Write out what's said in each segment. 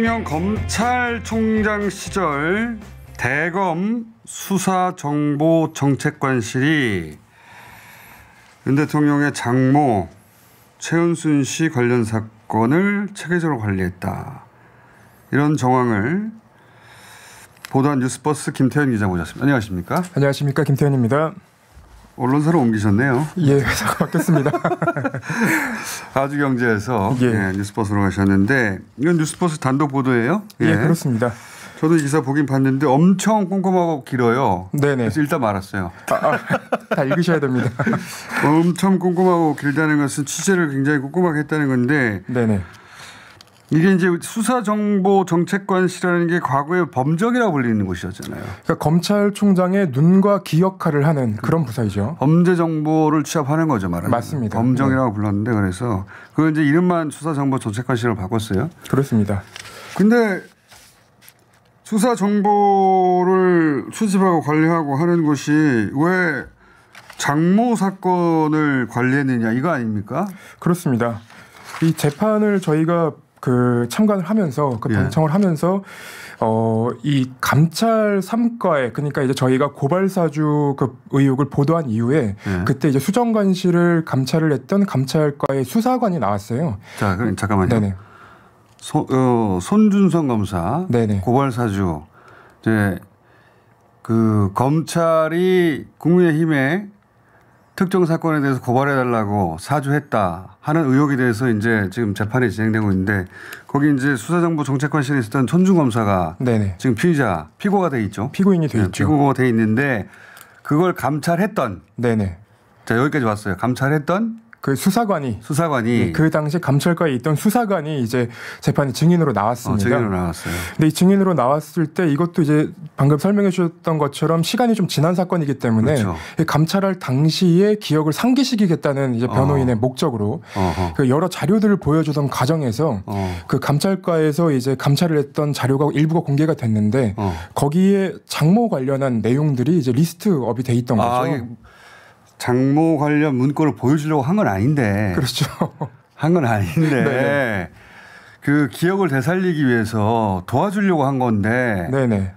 대통령 검찰총장 시절 대검 수사정보정책관실이 윤 대통령의 장모 최은순 씨 관련 사건을 체계적으로 관리했다. 이런 정황을 보도한 뉴스버스 김태현 기자 모셨습니다. 안녕하십니까? 안녕하십니까? 김태현입니다. 언론사로 옮기셨네요. 예, 회사가 바뀌었습니다. 아주경제에서 예. 예, 뉴스버스로 가셨는데 이건 뉴스버스 단독 보도예요? 예, 예 그렇습니다. 저도 기사 보긴 봤는데 엄청 꼼꼼하고 길어요. 네네. 그래서 일단 말았어요. 아, 아, 다 읽으셔야 됩니다. 엄청 꼼꼼하고 길다는 것은 취재를 굉장히 꼼꼼하게 했다는 건데 네네. 이게 이제 수사정보정책관실이라는 게과거에 범정이라고 불리는 곳이었잖아요. 그러니까 검찰총장의 눈과 귀 역할을 하는 그런 부서이죠. 범죄 정보를 취합하는 거죠, 말하면. 맞습니다. 범정이라고 네. 불렀는데 그래서 그 이제 이름만 수사정보정책관실로 바꿨어요. 그렇습니다. 근데 수사 정보를 수집하고 관리하고 하는 것이 왜 장모 사건을 관리했느냐 이거 아닙니까? 그렇습니다. 이 재판을 저희가 그 참관을 하면서 그 당청을 예. 하면서 어 이 감찰 삼과에 그러니까 이제 저희가 고발사주 그 의혹을 보도한 이후에 예. 그때 이제 수정관실을 감찰을 했던 감찰과의 수사관이 나왔어요. 자, 그럼 잠깐만요. 네네. 소, 어, 손준성 검사 네네. 고발사주 이제 그 검찰이 국민의힘에 특정 사건에 대해서 고발해달라고 사주했다 하는 의혹에 대해서 이제 지금 재판이 진행되고 있는데 거기 이제 수사정보 정책관실에 있었던 천중 검사가 네네. 지금 피의자 피고가 돼 있죠. 피고인이 돼 네, 있죠. 피고가 돼 있는데 그걸 감찰했던 네네. 자 여기까지 왔어요. 감찰했던 그 수사관이 수사관이 예, 그 당시 감찰과에 있던 수사관이 이제 재판에 증인으로 나왔습니다. 어, 증인으로 나왔어요. 근데 이 증인으로 나왔을 때 이것도 이제 방금 설명해 주셨던 것처럼 시간이 좀 지난 사건이기 때문에 그렇죠. 감찰할 당시의 기억을 상기시키겠다는 이제 변호인의 어. 목적으로 그 여러 자료들을 보여주던 과정에서 어. 그 감찰과에서 이제 감찰을 했던 자료가 일부가 공개가 됐는데 어. 거기에 장모 관련한 내용들이 이제 리스트업이 돼 있던 아, 거죠. 아, 장모 관련 문건을 보여주려고 한 건 아닌데. 그렇죠. 한 건 아닌데. 네그 네. 기억을 되살리기 위해서 도와주려고 한 건데. 네네. 네.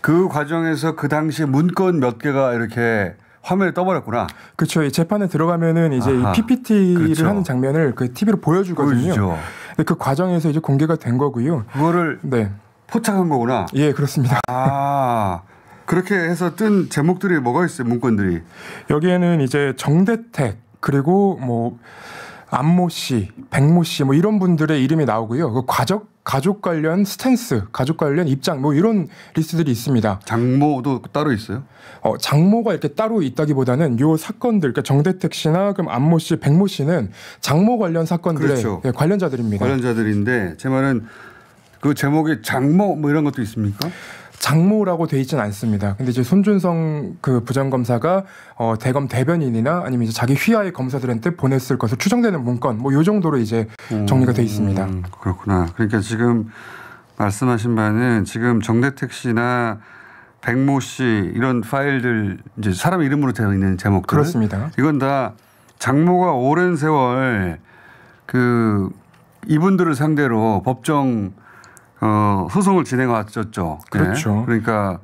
그 과정에서 그 당시 문건 몇 개가 이렇게 화면에 떠버렸구나. 그렇죠. 재판에 들어가면은 이제 아하, PPT를 그렇죠. 하는 장면을 그 TV로 보여주거든요. 보여주죠. 그 과정에서 이제 공개가 된 거고요. 그거를 네. 포착한 거구나. 예, 그렇습니다. 아. 그렇게 해서 뜬 제목들이 뭐가 있어요? 문건들이. 여기에는 이제 정대택 그리고 뭐 안모 씨, 백모 씨뭐 이런 분들의 이름이 나오고요. 그 가족 가족 관련 스탠스, 가족 관련 입장 뭐 이런 리스트들이 있습니다. 장모도 따로 있어요? 어, 장모가 이렇게 따로 있다기보다는 요 사건들, 그러니까 정대택 씨나 그럼 안모 씨, 백모 씨는 장모 관련 사건들의 그렇죠. 예, 관련자들입니다. 관련자들인데 제 말은 그 제목에 장모 뭐 이런 것도 있습니까? 장모라고 돼있지는 않습니다. 근데 이제 손준성 그 부장검사가 어, 대검 대변인이나 아니면 이제 자기 휘하의 검사들한테 보냈을 것으로 추정되는 문건 뭐요 정도로 이제 음, 정리가 돼 있습니다. 음, 그렇구나. 그러니까 지금 말씀하신 바는 지금 정대택 씨나 백모 씨 이런 파일들 이제 사람 이름으로 되어 있는 제목들 그렇습니다. 이건 다 장모가 오랜 세월 그 이분들을 상대로 법정 어, 소송을 진행하셨죠 그렇죠. 네. 그러니까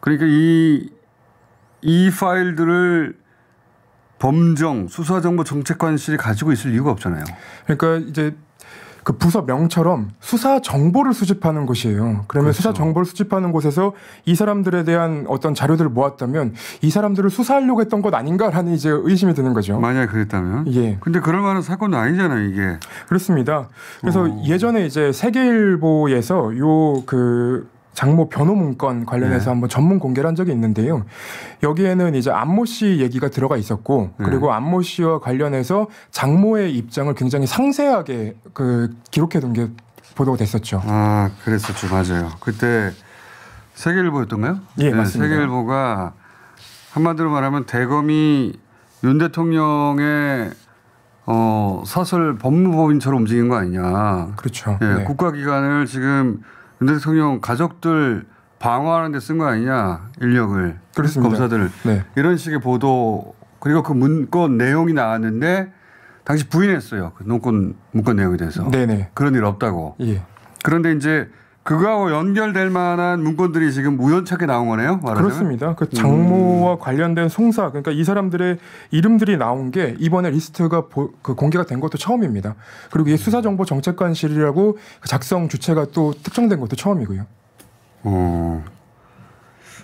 그러니까 이 이 파일들을 범정 수사정보정책관실이 가지고 있을 이유가 없잖아요. 그러니까 이제 그 부서 명처럼 수사 정보를 수집하는 곳이에요. 그러면 그렇죠. 수사 정보를 수집하는 곳에서 이 사람들에 대한 어떤 자료들을 모았다면 이 사람들을 수사하려고 했던 것 아닌가라는 이제 의심이 드는 거죠. 만약 그랬다면? 예. 근데 그럴 만한 사건은 아니잖아요, 이게. 그렇습니다. 그래서 오. 어. 예전에 이제 세계일보에서 요그 장모 변호 문건 관련해서 네. 한번 전문 공개를 한 적이 있는데요. 여기에는 이제 안모 씨 얘기가 들어가 있었고 네. 그리고 안모 씨와 관련해서 장모의 입장을 굉장히 상세하게 그 기록해 둔게 보도가 됐었죠. 아, 그랬었죠. 맞아요. 그때 세계일보였던가요? 예, 네, 맞습니다. 세계일보가 한마디로 말하면 대검이 윤 대통령의 어, 사설 법무법인처럼 움직인 거 아니냐. 그렇죠. 예, 네. 국가기관을 지금 윤 대통령 가족들 방어하는 데 쓴 거 아니냐 인력을 그렇습니다. 검사들을 네. 이런 식의 보도 그리고 그 문건 내용이 나왔는데 당시 부인했어요 그 논문 문건 내용에 대해서 네네. 그런 일 없다고 예. 그런데 이제 그거하고 연결될 만한 문건들이 지금 우연찮게 나온 거네요. 말하자면? 그렇습니다. 그 음. 장모와 관련된 송사, 그러니까 이 사람들의 이름들이 나온 게 이번에 리스트가 보, 그 공개가 된 것도 처음입니다. 그리고 이 수사정보 정책관실이라고 그 작성 주체가 또 특정된 것도 처음이고요. 어.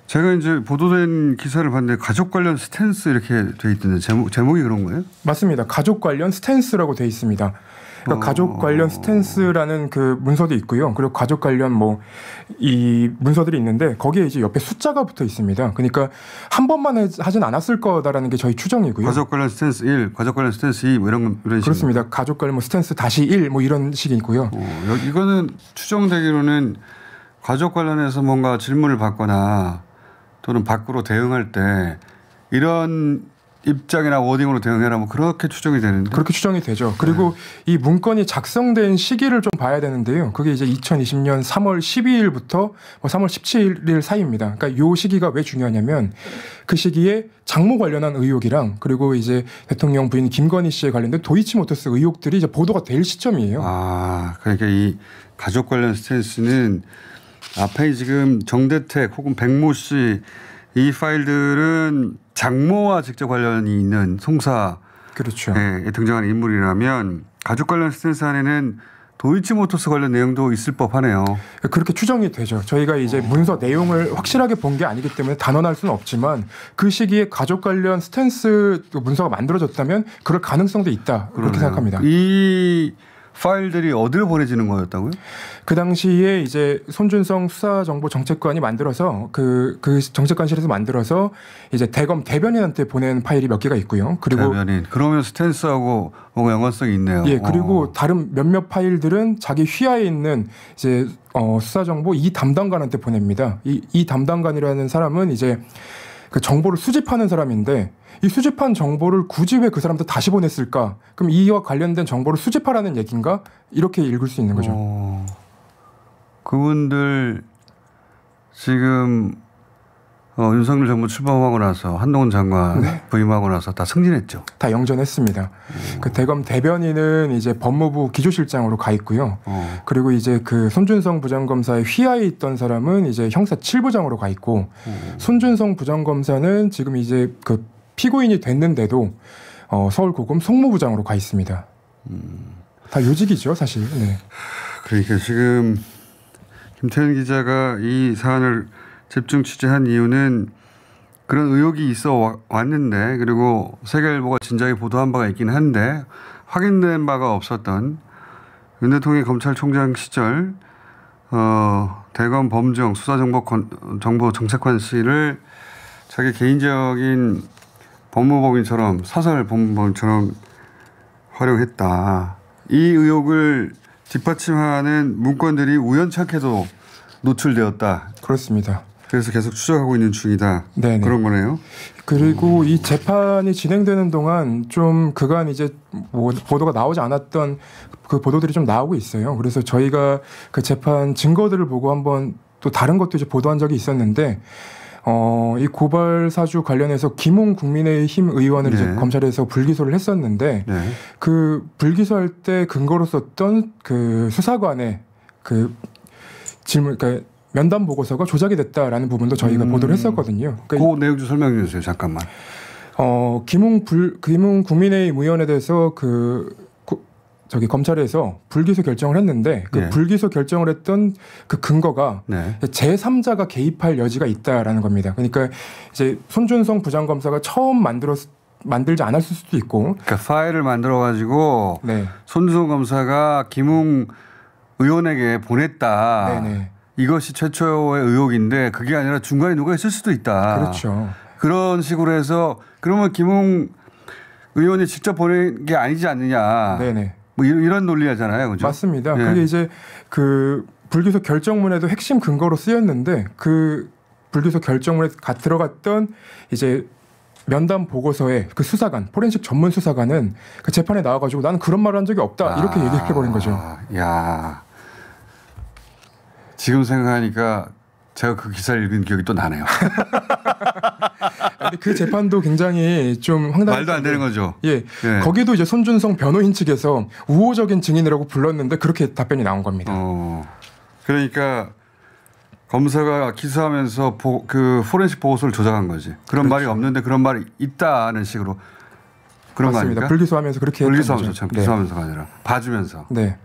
제가 이제 보도된 기사를 봤는데 가족 관련 스탠스 이렇게 돼 있던데 제목 제목이 그런 거예요? 맞습니다. 가족 관련 스탠스라고 돼 있습니다. 그러니까 어. 가족 관련 스탠스라는 그 문서도 있고요. 그리고 가족 관련 뭐 이 문서들이 있는데 거기에 이제 옆에 숫자가 붙어 있습니다. 그러니까 한 번만 하진 않았을 거다라는 게 저희 추정이고요. 가족 관련 스탠스 1, 가족 관련 스탠스 2, 뭐 이런 이런 그렇습니다. 가족 관련 뭐 스탠스 다시 1, 뭐 이런 식이고요. 어, 이거는 추정되기로는 가족 관련해서 뭔가 질문을 받거나 또는 밖으로 대응할 때 이런 입장이나 워딩으로 대응해라뭐 그렇게 추정이 되는데 그렇게 추정이 되죠. 그리고 네. 이 문건이 작성된 시기를 좀 봐야 되는데요. 그게 이제 2020년 3월 12일부터 3월 17일 사이입니다. 그러니까 요 시기가 왜 중요하냐면 그 시기에 장모 관련한 의혹이랑 그리고 이제 대통령 부인 김건희 씨에 관련된 도이치모터스 의혹들이 이제 보도가 될 시점이에요. 아 그러니까 이 가족 관련 스탠스는 앞에 지금 정대택 혹은 백모 씨이 파일들은 장모와 직접 관련이 있는 송사 그렇죠. 예, 등장한 인물이라면 가족 관련 스탠스 안에는 도이치모터스 관련 내용도 있을 법하네요. 그렇게 추정이 되죠. 저희가 이제 문서 내용을 확실하게 본 게 아니기 때문에 단언할 수는 없지만 그 시기에 가족 관련 스탠스 문서가 만들어졌다면 그럴 가능성도 있다 그렇게 그러네요. 생각합니다. 이 파일들이 어디로 보내지는 거였다고요? 그 당시에 이제 손준성 수사정보 정책관이 만들어서 그, 그 정책관실에서 만들어서 이제 대검 대변인한테 보낸 파일이 몇 개가 있고요. 그리고 대변인. 그러면 스탠스하고 뭔가 뭐 연관성이 있네요. 예, 그리고 오. 어. 다른 몇몇 파일들은 자기 휘하에 있는 이제 어, 수사정보 이 담당관한테 보냅니다. 이, 이 담당관이라는 사람은 이제 그 정보를 수집하는 사람인데 이 수집한 정보를 굳이 왜 그 사람한테 다시 보냈을까? 그럼 이와 관련된 정보를 수집하라는 얘기인가? 이렇게 읽을 수 있는 거죠. 어, 그분들 지금 어, 윤석열 정부 출범하고 나서 한동훈 장관 네. 부임하고 나서 다 승진했죠. 다 영전했습니다. 오. 그 대검 대변인은 이제 법무부 기조실장으로 가 있고요. 오. 어. 그리고 이제 그 손준성 부장검사의 휘하에 있던 사람은 이제 형사 7부장으로 가 있고 오. 어. 손준성 부장검사는 지금 이제 그 피고인이 됐는데도 어, 서울고검 송무부장으로 가 있습니다. 음. 다 요직이죠, 사실. 네. 그러니까 지금 김태현 기자가 이 사안을 집중 취재한 이유는 그런 의혹이 있어 왔는데 그리고 세계일보가 진작에 보도한 바가 있긴 한데 확인된 바가 없었던 윤 대통령 검찰총장 시절 어, 대검 범정 수사정보 정보 정책관 씨를 자기 개인적인 법무법인처럼 사설 법무법인처럼 활용했다. 이 의혹을 뒷받침하는 문건들이 우연찮게도 노출되었다. 그렇습니다. 그래서 계속 추적하고 있는 중이다. 네네. 그런 거네요. 그리고 음. 이 재판이 진행되는 동안 좀 그간 이제 뭐 보도가 나오지 않았던 그 보도들이 좀 나오고 있어요. 그래서 저희가 그 재판 증거들을 보고 한번 또 다른 것도 이제 보도한 적이 있었는데 어, 이 고발 사주 관련해서 김홍 국민의힘 의원을 네. 이제 검찰에서 불기소를 했었는데 네. 그 불기소할 때 근거로 썼던 그 수사관의 그 질문 그러니까 면담 보고서가 조작이 됐다라는 부분도 저희가 음. 보도를 했었거든요. 그러니까 그 내용 좀 설명해 주세요. 잠깐만. 어, 김웅 불 김웅 국민의힘 의원에 대해서 그 저기 검찰에서 불기소 결정을 했는데 그 네. 불기소 결정을 했던 그 근거가 네. 제3자가 개입할 여지가 있다라는 겁니다. 그러니까 이제 손준성 부장검사가 처음 만들었 만들지 않았을 수도 있고. 그러니까 파일을 만들어 가지고 네. 손준성 검사가 김웅 의원에게 보냈다. 네네. 네. 이것이 최초의 의혹인데 그게 아니라 중간에 누가 있을 수도 있다. 그렇죠. 그런 식으로 해서 그러면 김웅 의원이 직접 보낸 게 아니지 않느냐. 네네. 뭐 이런 논리잖아요 그죠? 맞습니다. 네. 그게 이제 그불교소 결정문에도 핵심 근거로 쓰였는데 그불교소 결정문에 들어갔던 이제 면담 보고서에 그 수사관, 포렌식 전문 수사관은 그 재판에 나와가지고 나는 그런 말을 한 적이 없다. 이렇게 아, 얘기해버린 거죠. 야. 지금 생각하니까 제가 그 기사를 읽은 기억이 또 나네요. 아, 근데 그 재판도 굉장히 좀 황당. 말도 안 되는 거죠. 예, 예. 거기도 이제 손준성 변호인 측에서 우호적인 증인이라고 불렀는데 그렇게 답변이 나온 겁니다. 어, 그러니까 검사가 기소하면서 보, 그 포렌식 보고서를 조작한 거지. 그런 그렇죠. 말이 없는데 그런 말이 있다는 식으로 그런 맞습니다. 불기소하면서 그렇게 불기소하면서 참 네. 기소하면서가 아니라 봐주면서. 네.